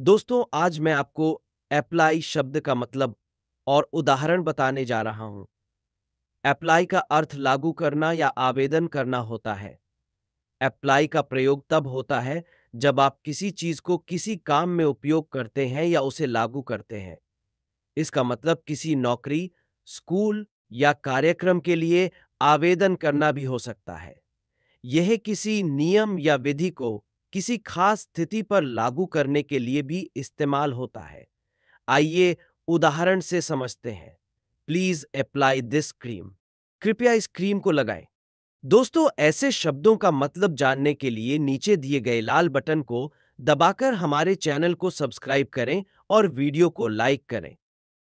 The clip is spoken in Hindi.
दोस्तों आज मैं आपको अप्लाई शब्द का मतलब और उदाहरण बताने जा रहा हूं अप्लाई का अर्थ लागू करना या आवेदन करना होता है अप्लाई का प्रयोग तब होता है जब आप किसी चीज को किसी काम में उपयोग करते हैं या उसे लागू करते हैं इसका मतलब किसी नौकरी स्कूल या कार्यक्रम के लिए आवेदन करना भी हो सकता है यह किसी नियम या विधि को किसी खास स्थिति पर लागू करने के लिए भी इस्तेमाल होता है आइए उदाहरण से समझते हैं प्लीज अप्लाई दिस क्रीम कृपया इस क्रीम को लगाएं दोस्तों ऐसे शब्दों का मतलब जानने के लिए नीचे दिए गए लाल बटन को दबाकर हमारे चैनल को सब्सक्राइब करें और वीडियो को लाइक करें